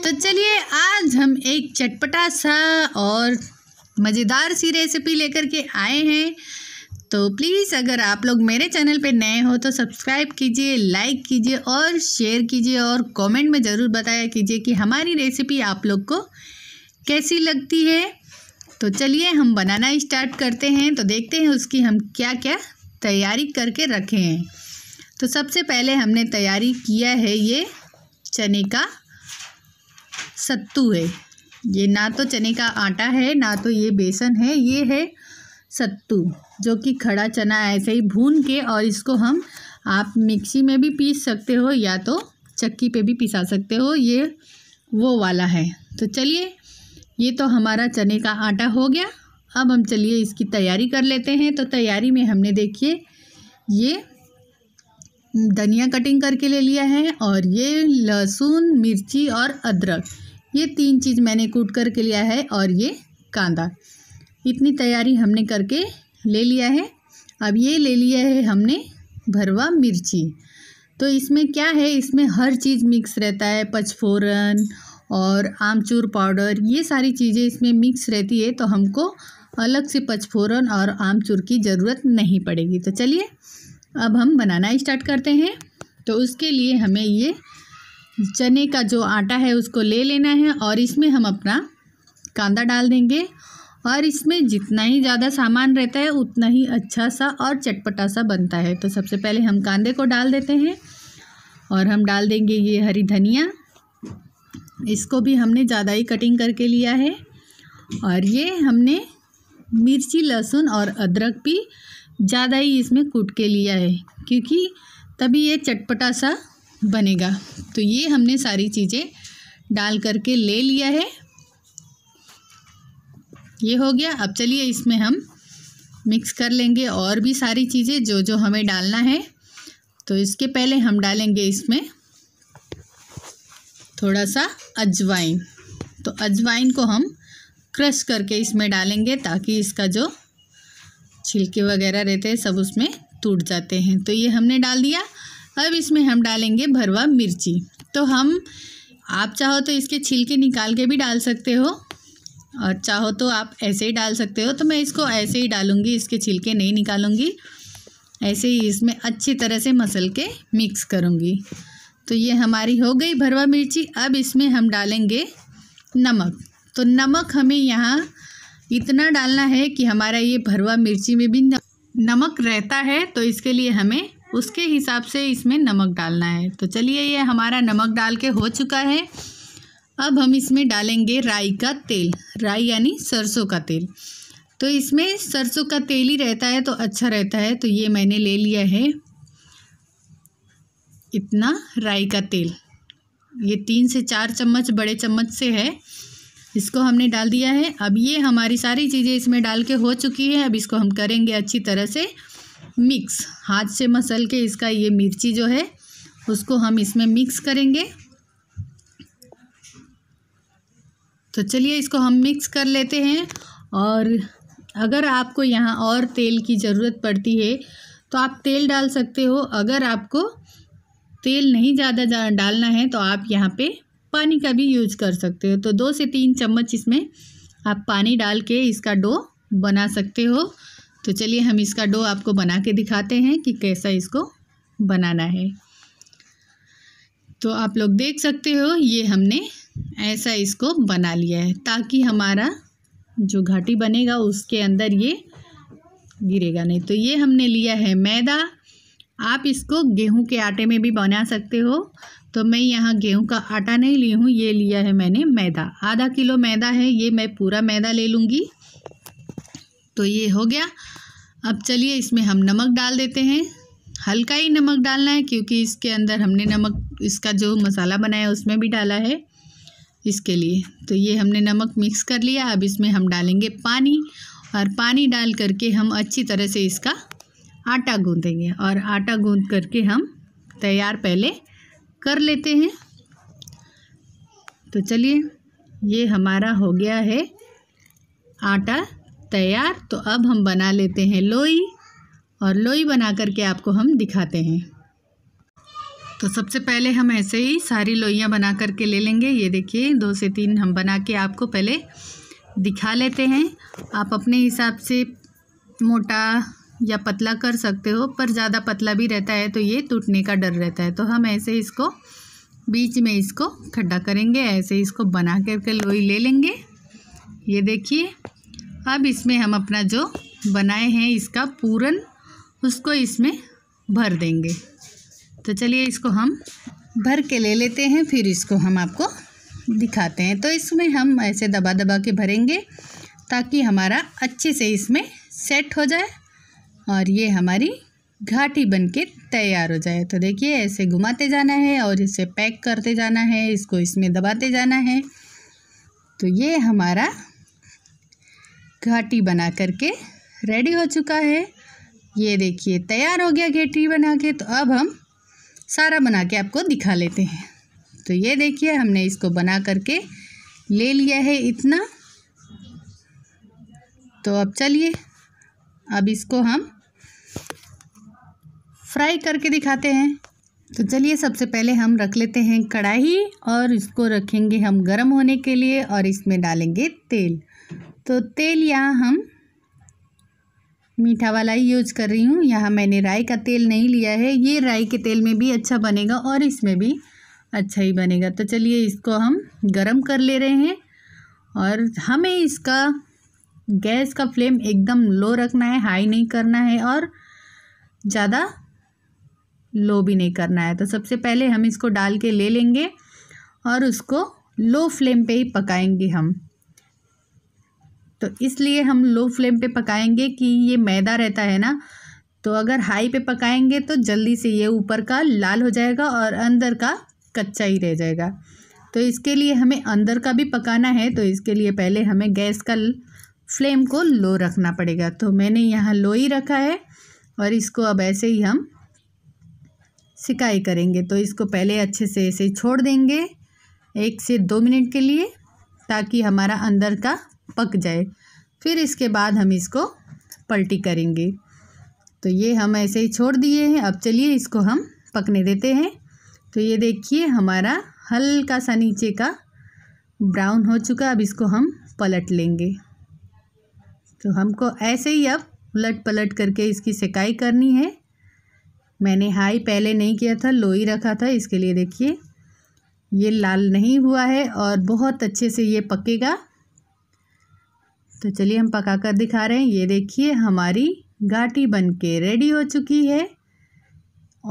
तो चलिए आज हम एक चटपटा सा और मज़ेदार सी रेसिपी लेकर के आए हैं तो प्लीज़ अगर आप लोग मेरे चैनल पे नए हो तो सब्सक्राइब कीजिए लाइक कीजिए और शेयर कीजिए और कमेंट में ज़रूर बताया कीजिए कि हमारी रेसिपी आप लोग को कैसी लगती है तो चलिए हम बनाना स्टार्ट करते हैं तो देखते हैं उसकी हम क्या क्या तैयारी करके रखे हैं तो सबसे पहले हमने तैयारी किया है ये चने का सत्तू है ये ना तो चने का आटा है ना तो ये बेसन है ये है सत्तू जो कि खड़ा चना ऐसे ही भून के और इसको हम आप मिक्सी में भी पीस सकते हो या तो चक्की पे भी पिसा सकते हो ये वो वाला है तो चलिए ये तो हमारा चने का आटा हो गया अब हम चलिए इसकी तैयारी कर लेते हैं तो तैयारी में हमने देखिए ये धनिया कटिंग करके ले लिया है और ये लहसुन मिर्ची और अदरक ये तीन चीज़ मैंने कूट करके लिया है और ये कांदा इतनी तैयारी हमने करके ले लिया है अब ये ले लिया है हमने भरवा मिर्ची तो इसमें क्या है इसमें हर चीज़ मिक्स रहता है पचफोरन और आमचूर पाउडर ये सारी चीज़ें इसमें मिक्स रहती है तो हमको अलग से पचफोरन और आमचूर की ज़रूरत नहीं पड़ेगी तो चलिए अब हम बनाना स्टार्ट करते हैं तो उसके लिए हमें ये चने का जो आटा है उसको ले लेना है और इसमें हम अपना कांदा डाल देंगे और इसमें जितना ही ज़्यादा सामान रहता है उतना ही अच्छा सा और चटपटा सा बनता है तो सबसे पहले हम कांदे को डाल देते हैं और हम डाल देंगे ये हरी धनिया इसको भी हमने ज़्यादा ही कटिंग करके लिया है और ये हमने मिर्ची लहसुन और अदरक भी ज़्यादा ही इसमें कूट के लिया है क्योंकि तभी ये चटपटा सा बनेगा तो ये हमने सारी चीज़ें डाल करके ले लिया है ये हो गया अब चलिए इसमें हम मिक्स कर लेंगे और भी सारी चीज़ें जो जो हमें डालना है तो इसके पहले हम डालेंगे इसमें थोड़ा सा अजवाइन तो अजवाइन को हम क्रश करके इसमें डालेंगे ताकि इसका जो छिलके वगैरह रहते हैं सब उसमें टूट जाते हैं तो ये हमने डाल दिया अब इसमें हम डालेंगे भरवा मिर्ची तो हम आप चाहो तो इसके छिलके निकाल के भी डाल सकते हो और चाहो तो आप ऐसे ही डाल सकते हो तो मैं इसको ऐसे ही डालूँगी इसके छिलके नहीं निकालूँगी ऐसे ही इसमें अच्छी तरह से मसल के मिक्स करूँगी तो ये हमारी हो गई भरवा मिर्ची अब इसमें हम डालेंगे नमक तो नमक हमें यहाँ इतना डालना है कि हमारा ये भरवा मिर्ची में भी नमक रहता है तो इसके लिए हमें उसके हिसाब से इसमें नमक डालना है तो चलिए ये हमारा नमक डाल के हो चुका है अब हम इसमें डालेंगे राई का तेल राई यानी सरसों का तेल तो इसमें सरसों का तेल ही रहता है तो अच्छा रहता है तो ये मैंने ले लिया है इतना राई का तेल ये तीन से चार चम्मच बड़े चम्मच से है इसको हमने डाल दिया है अब ये हमारी सारी चीज़ें इसमें डाल के हो चुकी है अब इसको हम करेंगे अच्छी तरह से मिक्स हाथ से मसल के इसका ये मिर्ची जो है उसको हम इसमें मिक्स करेंगे तो चलिए इसको हम मिक्स कर लेते हैं और अगर आपको यहाँ और तेल की ज़रूरत पड़ती है तो आप तेल डाल सकते हो अगर आपको तेल नहीं ज़्यादा डालना है तो आप यहाँ पे पानी का भी यूज कर सकते हो तो दो से तीन चम्मच इसमें आप पानी डाल के इसका डो बना सकते हो तो चलिए हम इसका डो आपको बना के दिखाते हैं कि कैसा इसको बनाना है तो आप लोग देख सकते हो ये हमने ऐसा इसको बना लिया है ताकि हमारा जो घाटी बनेगा उसके अंदर ये गिरेगा नहीं तो ये हमने लिया है मैदा आप इसको गेहूं के आटे में भी बना सकते हो तो मैं यहाँ गेहूं का आटा नहीं ली हूँ ये लिया है मैंने मैदा आधा किलो मैदा है ये मैं पूरा मैदा ले लूँगी तो ये हो गया अब चलिए इसमें हम नमक डाल देते हैं हल्का ही नमक डालना है क्योंकि इसके अंदर हमने नमक इसका जो मसाला बनाया उसमें भी डाला है इसके लिए तो ये हमने नमक मिक्स कर लिया अब इसमें हम डालेंगे पानी और पानी डाल करके हम अच्छी तरह से इसका आटा गूंदेंगे और आटा गूंद करके हम तैयार पहले कर लेते हैं तो चलिए ये हमारा हो गया है आटा तैयार तो अब हम बना लेते हैं लोई और लोई बना करके आपको हम दिखाते हैं तो सबसे पहले हम ऐसे ही सारी लोइयाँ बना करके ले लेंगे ये देखिए दो से तीन हम बना के आपको पहले दिखा लेते हैं आप अपने हिसाब से मोटा या पतला कर सकते हो पर ज़्यादा पतला भी रहता है तो ये टूटने का डर रहता है तो हम ऐसे इसको बीच में इसको खड्डा करेंगे ऐसे इसको बना करके लोई ले लेंगे ये देखिए अब इसमें हम अपना जो बनाए हैं इसका पूरन उसको इसमें भर देंगे तो चलिए इसको हम भर के ले लेते हैं फिर इसको हम आपको दिखाते हैं तो इसमें हम ऐसे दबा दबा के भरेंगे ताकि हमारा अच्छे से इसमें सेट हो जाए और ये हमारी घाटी बन के तैयार हो जाए तो देखिए ऐसे घुमाते जाना है और इसे पैक करते जाना है इसको इसमें दबाते जाना है तो ये हमारा घाटी बना करके रेडी हो चुका है ये देखिए तैयार हो गया घेटी बना के तो अब हम सारा बना के आपको दिखा लेते हैं तो ये देखिए हमने इसको बना करके ले लिया है इतना तो अब चलिए अब इसको हम फ्राई करके दिखाते हैं तो चलिए सबसे पहले हम रख लेते हैं कढ़ाई और इसको रखेंगे हम गरम होने के लिए और इसमें डालेंगे तेल तो तेल यहाँ हम मीठा वाला ही यूज कर रही हूँ यहाँ मैंने राई का तेल नहीं लिया है ये राई के तेल में भी अच्छा बनेगा और इसमें भी अच्छा ही बनेगा तो चलिए इसको हम गरम कर ले रहे हैं और हमें इसका गैस का फ्लेम एकदम लो रखना है हाई नहीं करना है और ज़्यादा लो भी नहीं करना है तो सबसे पहले हम इसको डाल के ले लेंगे और उसको लो फ्लेम पे ही पकाएंगे हम तो इसलिए हम लो फ्लेम पे पकाएंगे कि ये मैदा रहता है ना तो अगर हाई पे पकाएंगे तो जल्दी से ये ऊपर का लाल हो जाएगा और अंदर का कच्चा ही रह जाएगा तो इसके लिए हमें अंदर का भी पकाना है तो इसके लिए पहले हमें गैस का फ्लेम को लो रखना पड़ेगा तो मैंने यहाँ लो ही रखा है और इसको अब ऐसे ही हम सिकाई करेंगे तो इसको पहले अच्छे से ऐसे छोड़ देंगे एक से दो मिनट के लिए ताकि हमारा अंदर का पक जाए फिर इसके बाद हम इसको पलटी करेंगे तो ये हम ऐसे ही छोड़ दिए हैं अब चलिए इसको हम पकने देते हैं तो ये देखिए हमारा हल्का सा नीचे का ब्राउन हो चुका अब इसको हम पलट लेंगे तो हमको ऐसे ही अब उलट पलट करके इसकी सिकाई करनी है मैंने हाई पहले नहीं किया था लो ही रखा था इसके लिए देखिए ये लाल नहीं हुआ है और बहुत अच्छे से ये पकेगा तो चलिए हम पका कर दिखा रहे हैं ये देखिए हमारी घाटी बन के रेडी हो चुकी है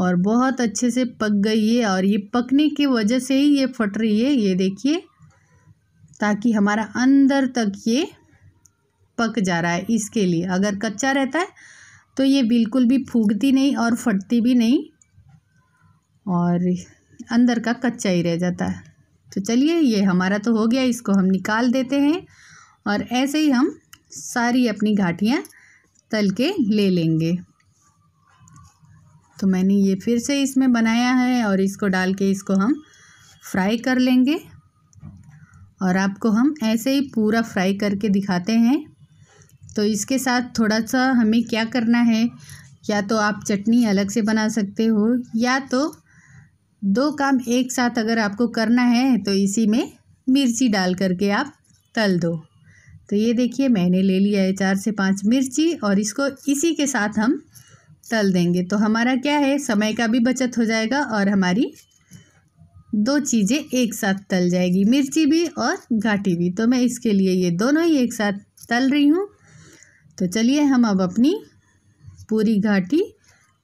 और बहुत अच्छे से पक गई है और ये पकने की वजह से ही ये फट रही है ये देखिए ताकि हमारा अंदर तक ये पक जा रहा है इसके लिए अगर कच्चा रहता है तो ये बिल्कुल भी फूकती नहीं और फटती भी नहीं और अंदर का कच्चा ही रह जाता है तो चलिए ये हमारा तो हो गया इसको हम निकाल देते हैं और ऐसे ही हम सारी अपनी घाटियाँ तल के ले लेंगे तो मैंने ये फिर से इसमें बनाया है और इसको डाल के इसको हम फ्राई कर लेंगे और आपको हम ऐसे ही पूरा फ्राई करके दिखाते हैं तो इसके साथ थोड़ा सा हमें क्या करना है या तो आप चटनी अलग से बना सकते हो या तो दो काम एक साथ अगर आपको करना है तो इसी में मिर्ची डाल करके आप तल दो तो ये देखिए मैंने ले लिया है चार से पाँच मिर्ची और इसको इसी के साथ हम तल देंगे तो हमारा क्या है समय का भी बचत हो जाएगा और हमारी दो चीज़ें एक साथ तल जाएगी मिर्ची भी और घाटी भी तो मैं इसके लिए ये दोनों ही एक साथ तल रही हूँ तो चलिए हम अब अपनी पूरी घाटी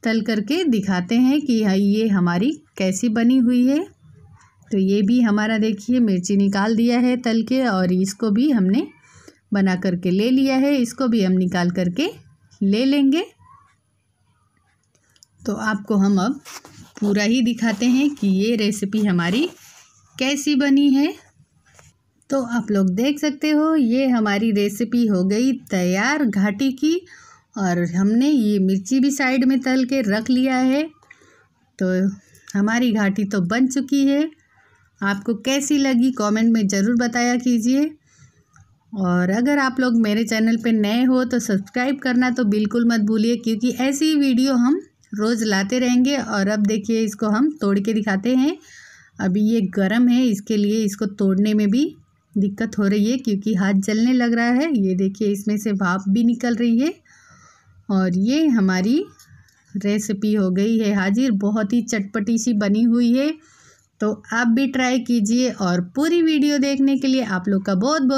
तल करके दिखाते हैं कि हाँ, ये हमारी कैसी बनी हुई है तो ये भी हमारा देखिए मिर्ची निकाल दिया है तल के और इसको भी हमने बना करके ले लिया है इसको भी हम निकाल करके ले लेंगे तो आपको हम अब पूरा ही दिखाते हैं कि ये रेसिपी हमारी कैसी बनी है तो आप लोग देख सकते हो ये हमारी रेसिपी हो गई तैयार घाटी की और हमने ये मिर्ची भी साइड में तल के रख लिया है तो हमारी घाटी तो बन चुकी है आपको कैसी लगी कमेंट में ज़रूर बताया कीजिए और अगर आप लोग मेरे चैनल पे नए हो तो सब्सक्राइब करना तो बिल्कुल मत भूलिए क्योंकि ऐसी वीडियो हम रोज़ लाते रहेंगे और अब देखिए इसको हम तोड़ के दिखाते हैं अभी ये गर्म है इसके लिए इसको तोड़ने में भी दिक्कत हो रही है क्योंकि हाथ जलने लग रहा है ये देखिए इसमें से भाप भी निकल रही है और ये हमारी रेसिपी हो गई है हाजिर बहुत ही चटपटी सी बनी हुई है तो आप भी ट्राई कीजिए और पूरी वीडियो देखने के लिए आप लोग का बहुत बहुत